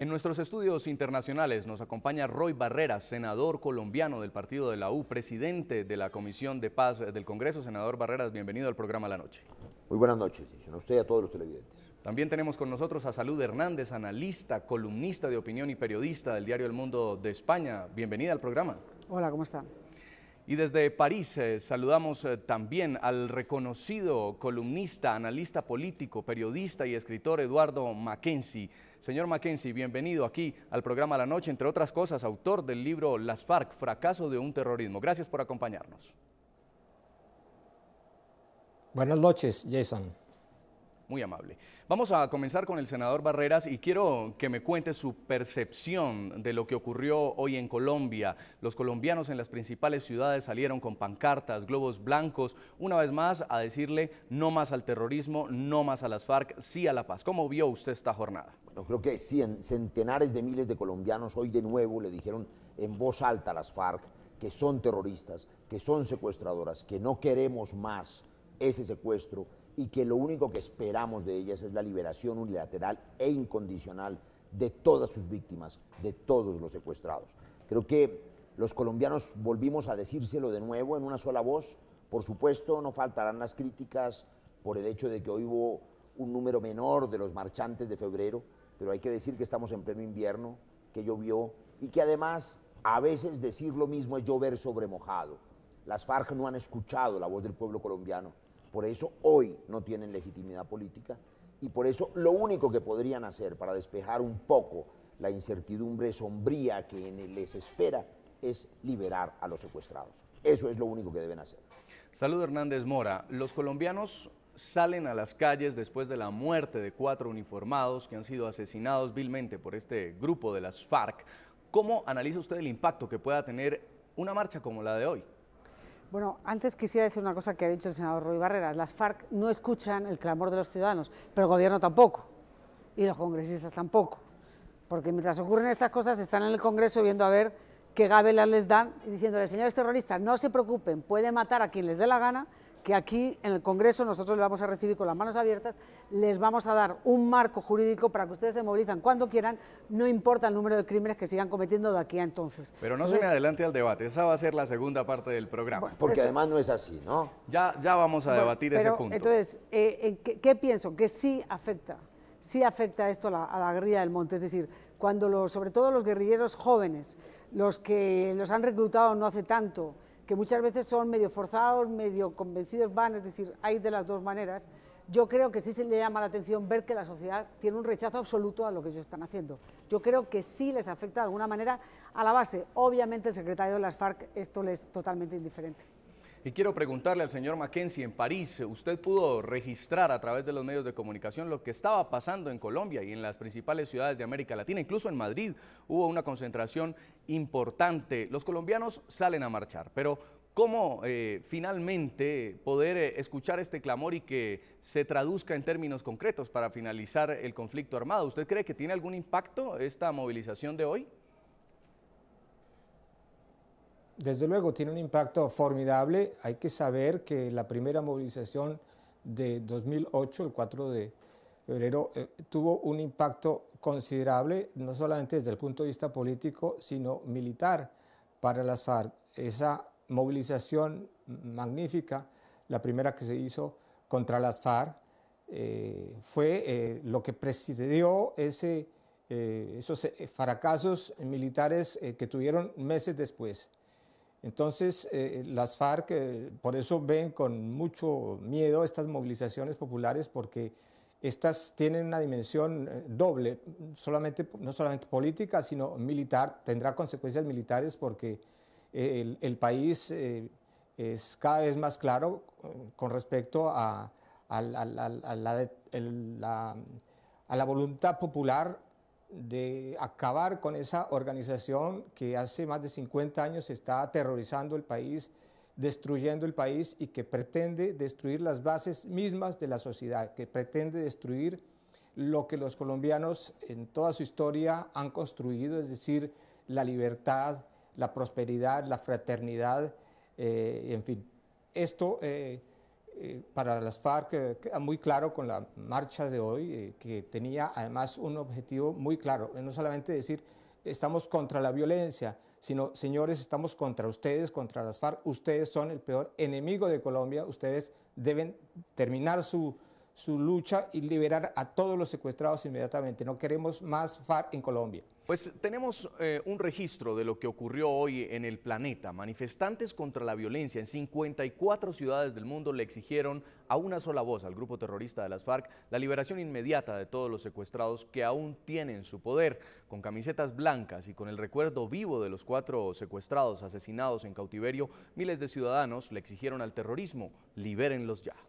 En nuestros estudios internacionales nos acompaña Roy Barreras, senador colombiano del partido de la U, presidente de la Comisión de Paz del Congreso. Senador Barreras, bienvenido al programa La Noche. Muy buenas noches, señor. a usted y a todos los televidentes. También tenemos con nosotros a Salud Hernández, analista, columnista de opinión y periodista del diario El Mundo de España. Bienvenida al programa. Hola, ¿cómo está? Y desde París eh, saludamos eh, también al reconocido columnista, analista político, periodista y escritor Eduardo Mackenzie. Señor Mackenzie, bienvenido aquí al programa La Noche, entre otras cosas, autor del libro Las FARC, fracaso de un terrorismo. Gracias por acompañarnos. Buenas noches, Jason muy amable. Vamos a comenzar con el senador Barreras y quiero que me cuente su percepción de lo que ocurrió hoy en Colombia. Los colombianos en las principales ciudades salieron con pancartas, globos blancos, una vez más a decirle no más al terrorismo, no más a las FARC, sí a la paz. ¿Cómo vio usted esta jornada? Bueno, creo que centenares de miles de colombianos hoy de nuevo le dijeron en voz alta a las FARC que son terroristas, que son secuestradoras, que no queremos más ese secuestro, y que lo único que esperamos de ellas es la liberación unilateral e incondicional de todas sus víctimas, de todos los secuestrados. Creo que los colombianos volvimos a decírselo de nuevo en una sola voz. Por supuesto, no faltarán las críticas por el hecho de que hoy hubo un número menor de los marchantes de febrero, pero hay que decir que estamos en pleno invierno, que llovió y que además a veces decir lo mismo es llover sobre mojado. Las FARC no han escuchado la voz del pueblo colombiano por eso hoy no tienen legitimidad política y por eso lo único que podrían hacer para despejar un poco la incertidumbre sombría que les espera es liberar a los secuestrados. Eso es lo único que deben hacer. Salud Hernández Mora, los colombianos salen a las calles después de la muerte de cuatro uniformados que han sido asesinados vilmente por este grupo de las FARC. ¿Cómo analiza usted el impacto que pueda tener una marcha como la de hoy? Bueno, antes quisiera decir una cosa que ha dicho el senador Ruy Barrera. Las FARC no escuchan el clamor de los ciudadanos, pero el gobierno tampoco, y los congresistas tampoco. Porque mientras ocurren estas cosas, están en el Congreso viendo a ver qué gabelas les dan, y diciéndole señores terroristas, no se preocupen, puede matar a quien les dé la gana, que aquí en el Congreso nosotros les vamos a recibir con las manos abiertas, les vamos a dar un marco jurídico para que ustedes se movilizan cuando quieran, no importa el número de crímenes que sigan cometiendo de aquí a entonces. Pero no se me adelante al debate, esa va a ser la segunda parte del programa. Porque además no es así, ¿no? Ya, ya vamos a debatir ese punto. Entonces, eh, eh, ¿qué, pienso? Que sí afecta, sí afecta esto a la, guerrilla del monte, es decir, cuando los, sobre todo los guerrilleros jóvenes, los que los han reclutado no hace tanto, que muchas veces son medio forzados, medio convencidos van, es decir, hay de las dos maneras. Yo creo que sí se le llama la atención ver que la sociedad tiene un rechazo absoluto a lo que ellos están haciendo. Yo creo que sí les afecta de alguna manera a la base. Obviamente el secretario de las FARC esto les es totalmente indiferente. Y quiero preguntarle al señor Mackenzie en París, usted pudo registrar a través de los medios de comunicación lo que estaba pasando en Colombia y en las principales ciudades de América Latina, incluso en Madrid hubo una concentración importante. Los colombianos salen a marchar, pero ¿cómo eh, finalmente poder eh, escuchar este clamor y que se traduzca en términos concretos para finalizar el conflicto armado? ¿Usted cree que tiene algún impacto esta movilización de hoy? desde luego tiene un impacto formidable. Hay que saber que la primera movilización de 2008, el 4 de febrero, eh, tuvo un impacto considerable, no solamente desde el punto de vista político, sino militar para las FARC. Esa movilización magnífica, la primera que se hizo contra las FARC, eh, fue eh, lo que presidió esos fracasos militares que tuvieron meses después. Entonces, eh, las FARC eh, por eso ven con mucho miedo estas movilizaciones populares porque estas tienen una dimensión eh, doble, no solamente política, sino militar, tendrá consecuencias militares porque el, país es cada vez más claro con respecto a, la, voluntad popular de acabar con esa organización que hace más de 50 años está aterrorizando el país, destruyendo el país y que pretende destruir las bases mismas de la sociedad, que pretende destruir lo que los colombianos en toda su historia han construido, es decir, la libertad, la prosperidad, la fraternidad, eh, en fin. Esto eh, eh, para las FARC queda ah, muy claro con la marcha de hoy, eh, que tenía además un objetivo muy claro, eh, no solamente decir estamos contra la violencia, sino señores, estamos contra ustedes, contra las FARC, ustedes son el peor enemigo de Colombia, ustedes deben terminar su, su lucha y liberar a todos los secuestrados inmediatamente, no queremos más FARC en Colombia. Pues tenemos eh, un registro de lo que ocurrió hoy en el planeta. Manifestantes contra la violencia en 54 ciudades del mundo le exigieron a una sola voz al grupo terrorista de las FARC la liberación inmediata de todos los secuestrados que aún tienen su poder. Con camisetas blancas y con el recuerdo vivo de los cuatro secuestrados asesinados en cautiverio, miles de ciudadanos le exigieron al terrorismo, libérenlos ya.